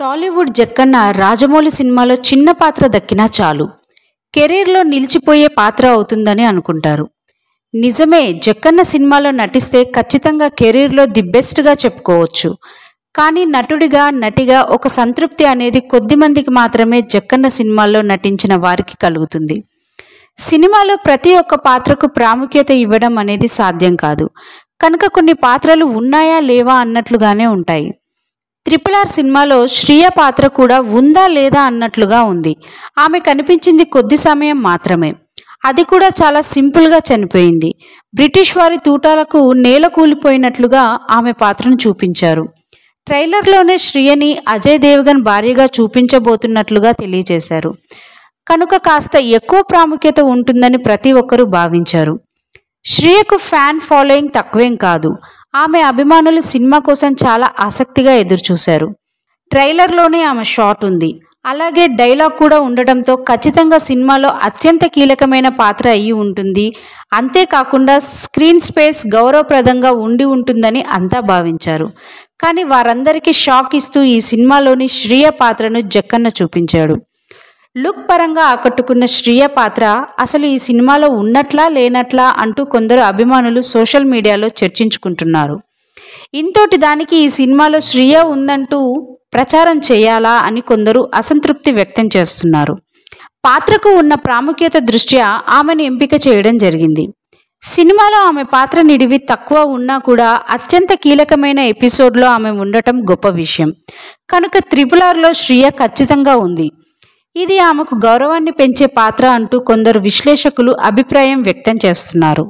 టాలీవుడ్ జక్కన్న రాజమౌళి సినిమాలో చిన్న పాత్ర దక్కినా చాలు కెరీర్లో నిలిచిపోయే పాత్ర అవుతుందని అనుకుంటారు నిజమే జక్కన్న సినిమాలో నటిస్తే ఖచ్చితంగా కెరీర్లో ది బెస్ట్గా చెప్పుకోవచ్చు కానీ నటుడిగా నటిగా ఒక సంతృప్తి అనేది కొద్దిమందికి మాత్రమే జక్కన్న సినిమాల్లో నటించిన వారికి కలుగుతుంది సినిమాలో ప్రతి ఒక్క పాత్రకు ప్రాముఖ్యత ఇవ్వడం అనేది సాధ్యం కాదు కనుక కొన్ని పాత్రలు ఉన్నాయా లేవా అన్నట్లుగానే ఉంటాయి ట్రిపుల్ ఆర్ సినిమాలో శ్రియ పాత్ర కూడా ఉందా లేదా అన్నట్లుగా ఉంది ఆమె కనిపించింది కొద్ది సమయం మాత్రమే అది కూడా చాలా సింపుల్గా చనిపోయింది బ్రిటిష్ వారి తూటాలకు నేల కూలిపోయినట్లుగా ఆమె పాత్రను చూపించారు ట్రైలర్లోనే శ్రియని అజయ్ దేవగన్ భార్యగా చూపించబోతున్నట్లుగా తెలియజేశారు కనుక కాస్త ఎక్కువ ప్రాముఖ్యత ఉంటుందని ప్రతి ఒక్కరూ భావించారు శ్రియకు ఫ్యాన్ ఫాలోయింగ్ తక్కువేం కాదు ఆమె అభిమానులు సినిమా కోసం చాలా ఆసక్తిగా ఎదురుచూశారు ట్రైలర్లోనే ఆమె షాట్ ఉంది అలాగే డైలాగ్ కూడా ఉండడంతో ఖచ్చితంగా సినిమాలో అత్యంత కీలకమైన పాత్ర అయి ఉంటుంది అంతేకాకుండా స్క్రీన్ స్పేస్ గౌరవప్రదంగా ఉండి ఉంటుందని అంతా భావించారు కానీ వారందరికీ షాక్ ఇస్తూ ఈ సినిమాలోని శ్రీయ పాత్రను జక్కన్న చూపించాడు లుక్ పరంగా ఆకట్టుకున్న శ్రియ పాత్ర అసలు ఈ సినిమాలో ఉన్నట్లా లేనట్లా అంటూ కొందరు అభిమానులు సోషల్ మీడియాలో చర్చించుకుంటున్నారు ఇంతోటి దానికి ఈ సినిమాలో శ్రీయ ఉందంటూ ప్రచారం చేయాలా అని కొందరు అసంతృప్తి వ్యక్తం చేస్తున్నారు పాత్రకు ఉన్న ప్రాముఖ్యత దృష్ట్యా ఆమెను ఎంపిక చేయడం జరిగింది సినిమాలో ఆమె పాత్ర నిడివి తక్కువ ఉన్నా కూడా అత్యంత కీలకమైన ఎపిసోడ్లో ఆమె ఉండటం గొప్ప విషయం కనుక త్రిపులార్లో శ్రీయ ఖచ్చితంగా ఉంది ఇది ఆమెకు గౌరవాన్ని పెంచే పాత్ర అంటూ కొందరు విశ్లేషకులు అభిప్రాయం వ్యక్తం చేస్తున్నారు